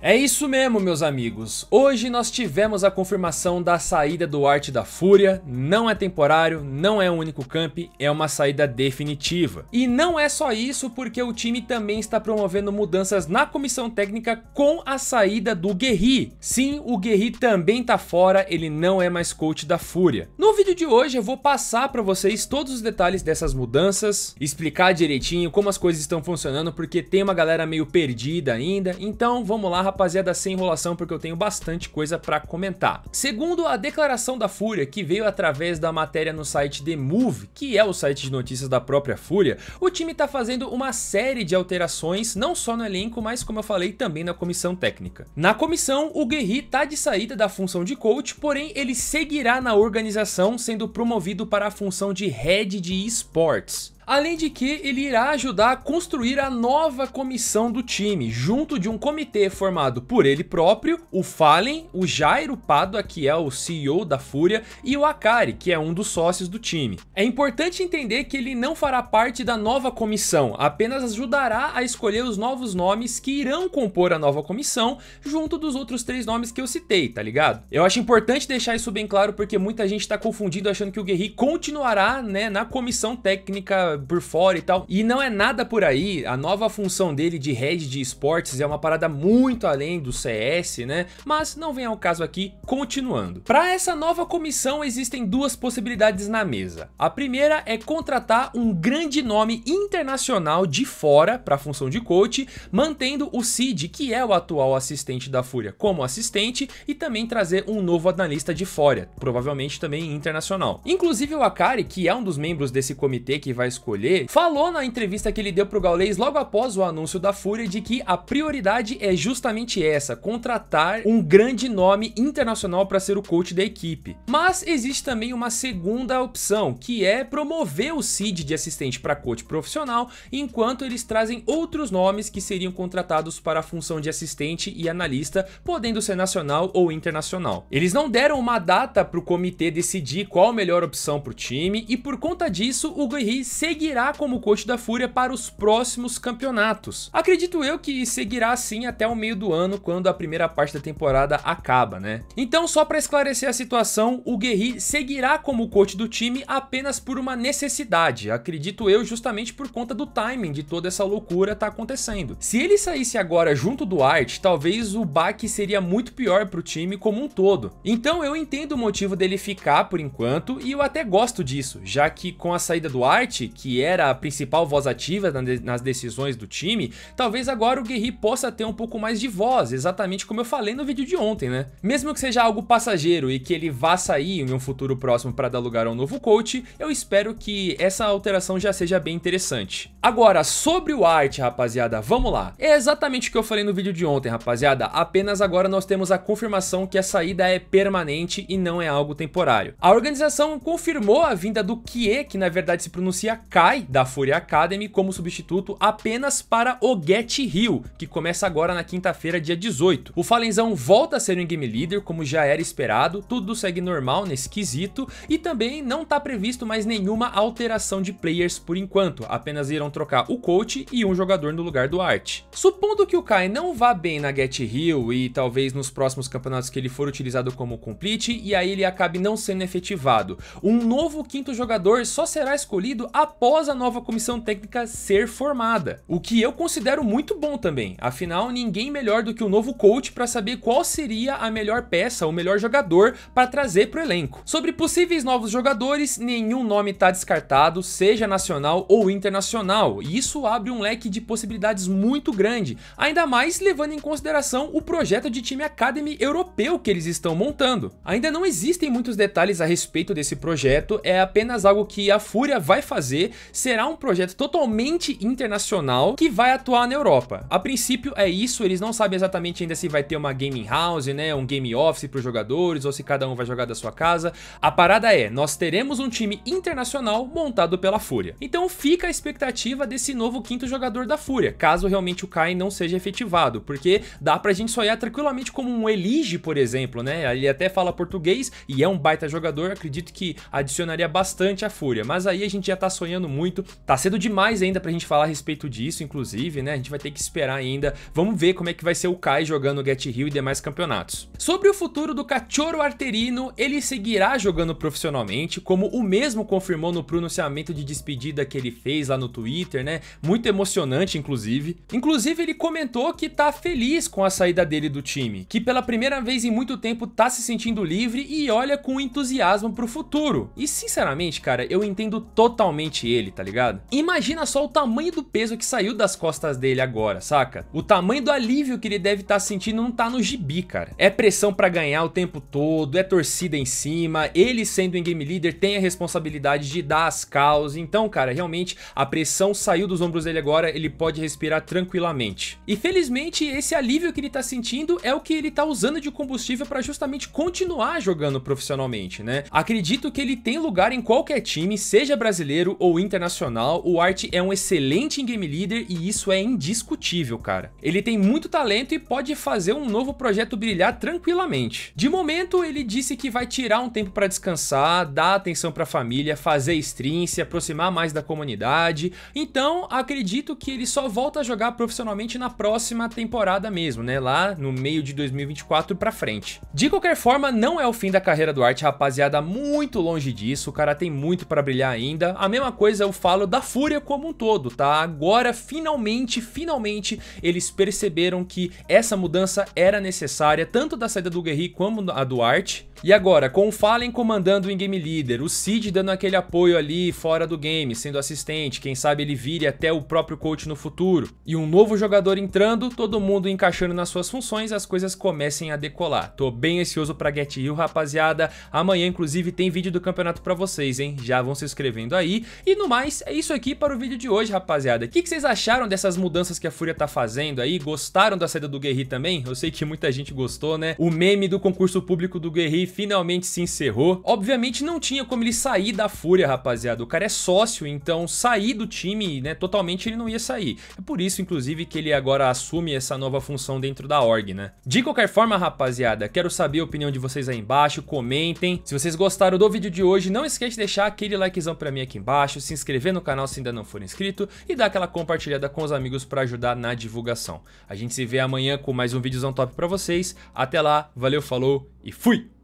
É isso mesmo, meus amigos. Hoje nós tivemos a confirmação da saída do Arte da Fúria. Não é temporário, não é um único camp, é uma saída definitiva. E não é só isso, porque o time também está promovendo mudanças na comissão técnica com a saída do Guerri. Sim, o Guerri também tá fora, ele não é mais coach da Fúria. No vídeo de hoje eu vou passar para vocês todos os detalhes dessas mudanças, explicar direitinho como as coisas estão funcionando, porque tem uma galera meio perdida ainda. Então, vamos lá, rapaziada, sem enrolação porque eu tenho bastante coisa para comentar. Segundo a declaração da Fúria, que veio através da matéria no site The Move, que é o site de notícias da própria Fúria, o time tá fazendo uma série de alterações, não só no elenco, mas como eu falei, também na comissão técnica. Na comissão, o Guerri tá de saída da função de coach, porém ele seguirá na organização, sendo promovido para a função de Head de Esports. Além de que ele irá ajudar a construir a nova comissão do time, junto de um comitê formado por ele próprio, o Fallen, o Jairo Padua, que é o CEO da Fúria, e o Akari, que é um dos sócios do time. É importante entender que ele não fará parte da nova comissão, apenas ajudará a escolher os novos nomes que irão compor a nova comissão, junto dos outros três nomes que eu citei, tá ligado? Eu acho importante deixar isso bem claro porque muita gente tá confundindo achando que o Guerri continuará, né, na comissão técnica por fora e tal. E não é nada por aí. A nova função dele de head de esportes é uma parada muito além do CS, né? Mas não vem ao caso aqui, continuando. Para essa nova comissão existem duas possibilidades na mesa. A primeira é contratar um grande nome internacional de fora para a função de coach, mantendo o Cid, que é o atual assistente da Fúria, como assistente e também trazer um novo analista de fora, provavelmente também internacional. Inclusive o Akari, que é um dos membros desse comitê que vai escolher escolher, falou na entrevista que ele deu pro Gaules logo após o anúncio da Fúria de que a prioridade é justamente essa, contratar um grande nome internacional para ser o coach da equipe. Mas existe também uma segunda opção, que é promover o Cid de assistente para coach profissional, enquanto eles trazem outros nomes que seriam contratados para a função de assistente e analista, podendo ser nacional ou internacional. Eles não deram uma data para o comitê decidir qual a melhor opção para o time e por conta disso o Guerri se seguirá como coach da Fúria para os próximos campeonatos. Acredito eu que seguirá assim até o meio do ano, quando a primeira parte da temporada acaba, né? Então, só para esclarecer a situação, o Guerri seguirá como coach do time apenas por uma necessidade, acredito eu, justamente por conta do timing de toda essa loucura tá acontecendo. Se ele saísse agora junto do Art, talvez o baque seria muito pior para o time como um todo. Então eu entendo o motivo dele ficar por enquanto e eu até gosto disso, já que com a saída do Art, que era a principal voz ativa nas decisões do time, talvez agora o Guerri possa ter um pouco mais de voz, exatamente como eu falei no vídeo de ontem, né? Mesmo que seja algo passageiro e que ele vá sair em um futuro próximo para dar lugar a um novo coach, eu espero que essa alteração já seja bem interessante. Agora, sobre o Art, rapaziada, vamos lá. É exatamente o que eu falei no vídeo de ontem, rapaziada, apenas agora nós temos a confirmação que a saída é permanente e não é algo temporário. A organização confirmou a vinda do Kie, que na verdade se pronuncia cai da Fury Academy como substituto apenas para o Get Hill, que começa agora na quinta-feira, dia 18. O Falenzão volta a ser um game leader, como já era esperado, tudo segue normal nesse quesito, e também não está previsto mais nenhuma alteração de players por enquanto, apenas irão trocar o coach e um jogador no lugar do Art. Supondo que o Kai não vá bem na Get Hill e talvez nos próximos campeonatos que ele for utilizado como complete, e aí ele acabe não sendo efetivado, um novo quinto jogador só será escolhido a após a nova comissão técnica ser formada, o que eu considero muito bom também. Afinal, ninguém melhor do que o novo coach para saber qual seria a melhor peça, o melhor jogador para trazer para o elenco. Sobre possíveis novos jogadores, nenhum nome está descartado, seja nacional ou internacional, e isso abre um leque de possibilidades muito grande, ainda mais levando em consideração o projeto de time academy europeu que eles estão montando. Ainda não existem muitos detalhes a respeito desse projeto, é apenas algo que a Fúria vai fazer será um projeto totalmente internacional que vai atuar na Europa. A princípio é isso, eles não sabem exatamente ainda se vai ter uma gaming house, né, um game office para os jogadores ou se cada um vai jogar da sua casa. A parada é, nós teremos um time internacional montado pela Fúria. Então fica a expectativa desse novo quinto jogador da Fúria, caso realmente o Kai não seja efetivado, porque dá pra gente sonhar tranquilamente como um Elige, por exemplo, né? Ele até fala português e é um baita jogador, acredito que adicionaria bastante a Fúria, mas aí a gente já tá sonhando caminhando muito. Tá cedo demais ainda pra gente falar a respeito disso, inclusive, né? A gente vai ter que esperar ainda. Vamos ver como é que vai ser o Kai jogando Get Hill e demais campeonatos. Sobre o futuro do Cachorro Arterino, ele seguirá jogando profissionalmente, como o mesmo confirmou no pronunciamento de despedida que ele fez lá no Twitter, né? Muito emocionante, inclusive. Inclusive, ele comentou que tá feliz com a saída dele do time, que pela primeira vez em muito tempo tá se sentindo livre e olha com entusiasmo pro futuro. E sinceramente, cara, eu entendo totalmente ele, tá ligado? Imagina só o tamanho do peso que saiu das costas dele agora, saca? O tamanho do alívio que ele deve estar tá sentindo não tá no gibi, cara. É pressão para ganhar o tempo todo, é torcida em cima, ele sendo um game leader tem a responsabilidade de dar as causas. Então, cara, realmente a pressão saiu dos ombros dele agora, ele pode respirar tranquilamente. E felizmente esse alívio que ele tá sentindo é o que ele tá usando de combustível para justamente continuar jogando profissionalmente, né? Acredito que ele tem lugar em qualquer time, seja brasileiro ou internacional, o Art é um excelente game leader e isso é indiscutível, cara. Ele tem muito talento e pode fazer um novo projeto brilhar tranquilamente. De momento, ele disse que vai tirar um tempo para descansar, dar atenção para a família, fazer stream, se aproximar mais da comunidade. Então, acredito que ele só volta a jogar profissionalmente na próxima temporada mesmo, né? Lá no meio de 2024 para frente. De qualquer forma, não é o fim da carreira do Art, rapaziada, muito longe disso. O cara tem muito para brilhar ainda. A mesma coisa coisa eu falo da Fúria como um todo, tá? Agora, finalmente, finalmente, eles perceberam que essa mudança era necessária, tanto da saída do Guerri como a do Art. E agora, com o Fallen comandando o Game Leader, o Cid dando aquele apoio ali fora do game, sendo assistente, quem sabe ele vire até o próprio coach no futuro, e um novo jogador entrando, todo mundo encaixando nas suas funções, as coisas comecem a decolar. Tô bem ansioso pra Get Hill, rapaziada. Amanhã, inclusive, tem vídeo do campeonato pra vocês, hein? Já vão se inscrevendo aí. E no mais, é isso aqui para o vídeo de hoje, rapaziada. O que, que, vocês acharam dessas mudanças que a Fúria tá fazendo aí? Gostaram da saída do Guerri também? Eu sei que muita gente gostou, né? O meme do concurso público do Guerri finalmente se encerrou. Obviamente não tinha como ele sair da Fúria, rapaziada. O cara é sócio, então sair do time, né, totalmente ele não ia sair. É por isso, inclusive, que ele agora assume essa nova função dentro da org, né? De qualquer forma, rapaziada, quero saber a opinião de vocês aí embaixo, comentem. Se vocês gostaram do vídeo de hoje, não esquece de deixar aquele likezão pra mim aqui embaixo, embaixo, se inscrever no canal se ainda não for inscrito e dar aquela compartilhada com os amigos para ajudar na divulgação. A gente se vê amanhã com mais um vídeozão top para vocês. Até lá, valeu, falou e fui!